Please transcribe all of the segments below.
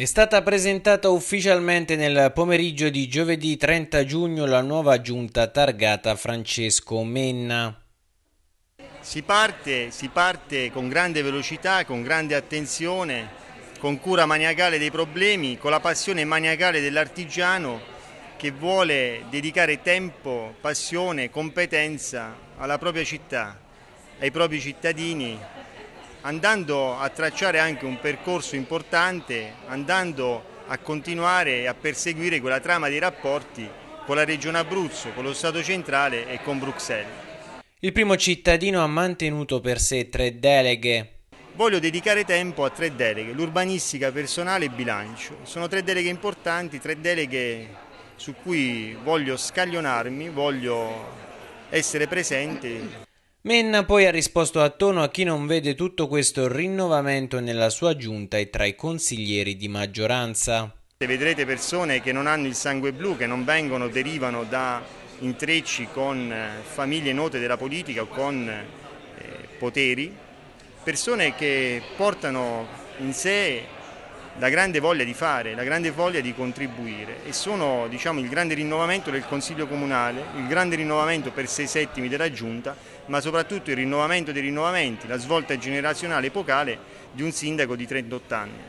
È stata presentata ufficialmente nel pomeriggio di giovedì 30 giugno la nuova giunta targata Francesco Menna. Si parte, si parte, con grande velocità, con grande attenzione, con cura maniacale dei problemi, con la passione maniacale dell'artigiano che vuole dedicare tempo, passione, competenza alla propria città, ai propri cittadini, andando a tracciare anche un percorso importante, andando a continuare e a perseguire quella trama di rapporti con la Regione Abruzzo, con lo Stato centrale e con Bruxelles. Il primo cittadino ha mantenuto per sé tre deleghe. Voglio dedicare tempo a tre deleghe, l'urbanistica, personale e bilancio. Sono tre deleghe importanti, tre deleghe su cui voglio scaglionarmi, voglio essere presente Menna poi ha risposto a tono a chi non vede tutto questo rinnovamento nella sua giunta e tra i consiglieri di maggioranza. Vedrete persone che non hanno il sangue blu, che non vengono, derivano da intrecci con eh, famiglie note della politica o con eh, poteri, persone che portano in sé la grande voglia di fare, la grande voglia di contribuire e sono diciamo, il grande rinnovamento del Consiglio Comunale, il grande rinnovamento per sei settimi della Giunta, ma soprattutto il rinnovamento dei rinnovamenti, la svolta generazionale epocale di un sindaco di 38 anni,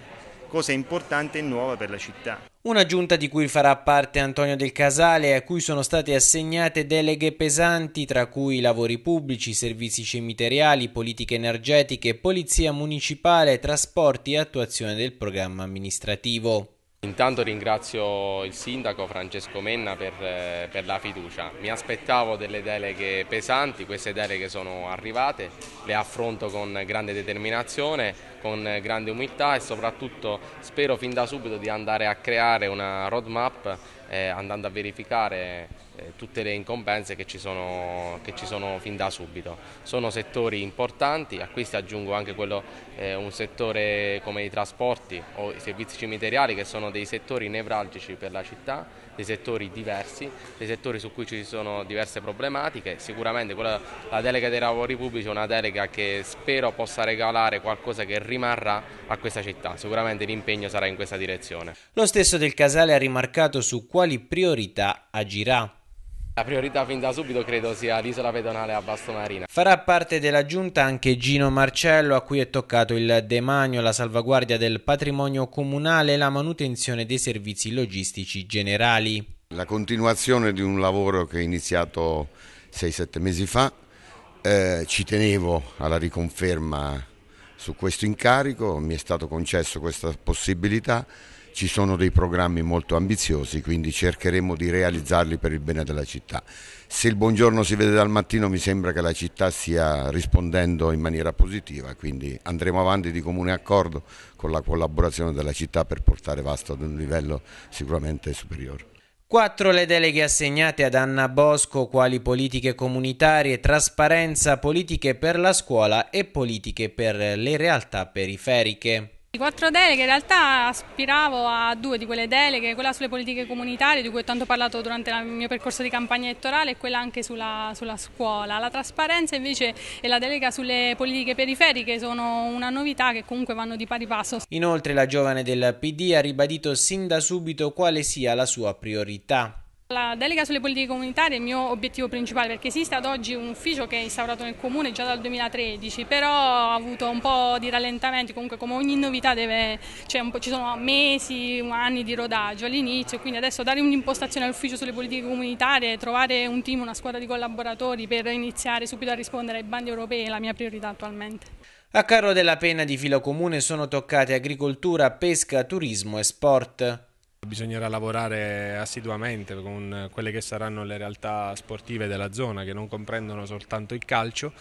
cosa importante e nuova per la città. Una giunta di cui farà parte Antonio del Casale, a cui sono state assegnate deleghe pesanti, tra cui lavori pubblici, servizi cemiteriali, politiche energetiche, polizia municipale, trasporti e attuazione del programma amministrativo. Intanto ringrazio il sindaco Francesco Menna per, eh, per, la fiducia. Mi aspettavo delle deleghe pesanti, queste deleghe sono arrivate, le affronto con grande determinazione con grande umiltà e soprattutto spero fin da subito di andare a creare una roadmap eh, andando a verificare eh, tutte le incombenze che ci, sono, che ci, sono, fin da subito. Sono settori importanti, a questi aggiungo anche quello, eh, un settore come i trasporti o i servizi cimiteriali che sono dei settori nevralgici per la città, dei settori diversi, dei settori su cui ci sono diverse problematiche. Sicuramente quella, la delega dei lavori pubblici è una delega che spero possa regalare qualcosa che rimarrà a questa città. Sicuramente l'impegno sarà in questa direzione. Lo stesso del Casale ha rimarcato su quali priorità agirà. La priorità fin da subito credo sia l'isola pedonale a Bastomarina. Farà parte della giunta anche Gino Marcello a cui è toccato il demanio, la salvaguardia del patrimonio comunale e la manutenzione dei servizi logistici generali. La continuazione di un lavoro che è iniziato 6-7 mesi fa, eh, ci tenevo alla riconferma su questo incarico, mi è stato concesso questa possibilità, ci sono dei programmi molto ambiziosi, quindi cercheremo di realizzarli per il bene della città. Se il buongiorno si vede dal mattino mi sembra che la città stia rispondendo in maniera positiva, quindi andremo avanti di comune accordo con la collaborazione della città per portare Vasto ad un livello sicuramente superiore. Quattro le deleghe assegnate ad Anna Bosco quali politiche comunitarie, trasparenza, politiche per la scuola e politiche per le realtà periferiche quattro deleghe in realtà aspiravo a due di quelle deleghe, quella sulle politiche comunitarie di cui ho tanto parlato durante il mio percorso di campagna elettorale e quella anche sulla, sulla, scuola. La trasparenza invece e la delega sulle politiche periferiche sono una novità che comunque vanno di pari passo. Inoltre la giovane del PD ha ribadito sin da subito quale sia la sua priorità. La delega sulle politiche comunitarie è il mio obiettivo principale perché esiste ad oggi un ufficio che è instaurato nel comune già dal 2013, però ha avuto un po' di rallentamenti, comunque come ogni novità deve, cioè ci sono mesi, anni di rodaggio all'inizio, quindi adesso dare un'impostazione all'ufficio sulle politiche comunitarie, trovare un team, una squadra di collaboratori per iniziare subito a rispondere ai bandi europei è la mia priorità attualmente. A carro della pena di filo comune sono toccate agricoltura, pesca, turismo e sport. Bisognerà lavorare assiduamente con quelle che saranno le realtà sportive della zona che non comprendono soltanto il calcio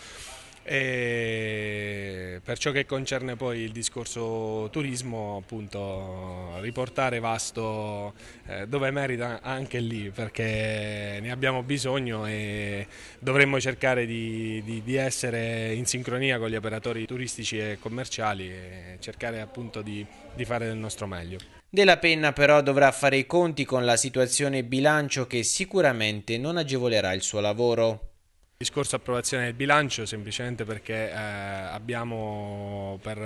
e per ciò che concerne poi il discorso turismo appunto riportare Vasto eh, dove merita anche lì perché ne abbiamo bisogno e dovremmo cercare di, di, di essere in sincronia con gli operatori turistici e commerciali e cercare appunto di, di fare del nostro meglio. Della Penna però dovrà fare i conti con la situazione bilancio che sicuramente non agevolerà il suo lavoro. Discorso approvazione del bilancio semplicemente perché eh, abbiamo per,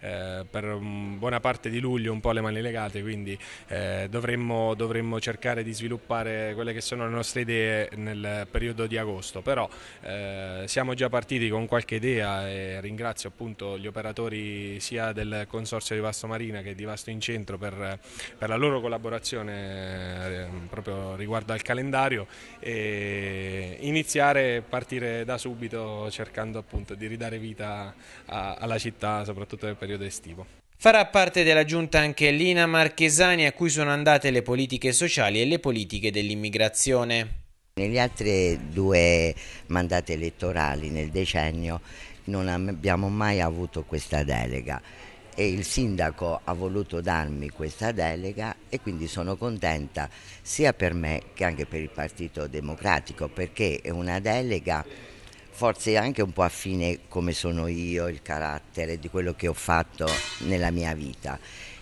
eh, per, buona parte di luglio un po' le mani legate quindi eh, dovremmo, dovremmo, cercare di sviluppare quelle che sono le nostre idee nel periodo di agosto però eh, siamo già partiti con qualche idea e ringrazio appunto gli operatori sia del Consorzio di Vasto Marina che di Vasto in Centro per, per la loro collaborazione eh, proprio riguardo al calendario e iniziare partire da subito cercando appunto di ridare vita a, alla città, soprattutto nel periodo estivo. Farà parte della giunta anche Lina Marchesani a cui sono andate le politiche sociali e le politiche dell'immigrazione. Negli altri due mandati elettorali nel decennio non abbiamo mai avuto questa delega e il sindaco ha voluto darmi questa delega e quindi sono contenta sia per me che anche per il Partito Democratico perché è una delega forse anche un po' affine come sono io, il carattere di quello che ho fatto nella mia vita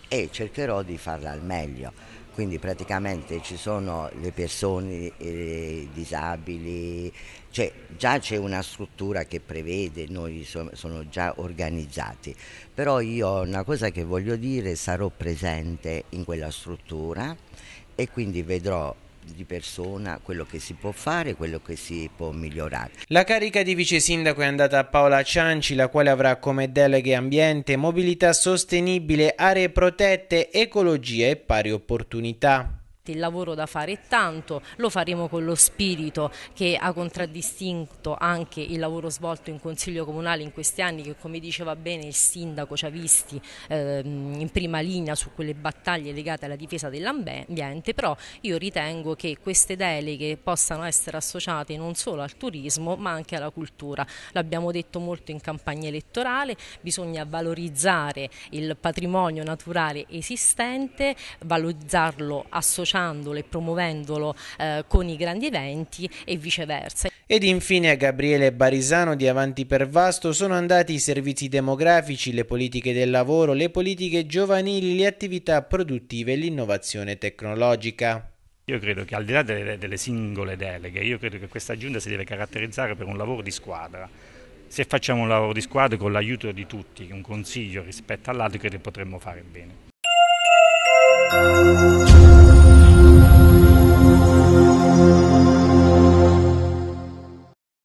e cercherò di farla al meglio quindi praticamente ci sono le persone eh, disabili, cioè già c'è una struttura che prevede, noi so, sono già organizzati, però io una cosa che voglio dire sarò presente in quella struttura e quindi vedrò di persona quello che si può fare, quello che si può migliorare. La carica di vice sindaco è andata a Paola Cianci, la quale avrà come deleghe ambiente, mobilità sostenibile, aree protette, ecologia e pari opportunità. Il lavoro da fare è tanto, lo faremo con lo spirito che ha contraddistinto anche il lavoro svolto in Consiglio Comunale in questi anni che come diceva bene il Sindaco ci ha visti ehm, in prima linea su quelle battaglie legate alla difesa dell'ambiente, però io ritengo che queste deleghe possano essere associate non solo al turismo ma anche alla cultura. L'abbiamo detto molto in campagna elettorale, bisogna valorizzare il patrimonio naturale esistente, valorizzarlo associato associandolo e promuovendolo eh, con i grandi eventi e viceversa. Ed infine a Gabriele Barisano di Avanti per Vasto sono andati i servizi demografici, le politiche del lavoro, le politiche giovanili, le attività produttive e l'innovazione tecnologica. Io credo che al di là delle, delle singole deleghe, io credo che questa giunta si deve caratterizzare per un lavoro di squadra se facciamo un lavoro di squadra con l'aiuto di tutti, un consiglio rispetto all'altro, credo che potremmo fare bene.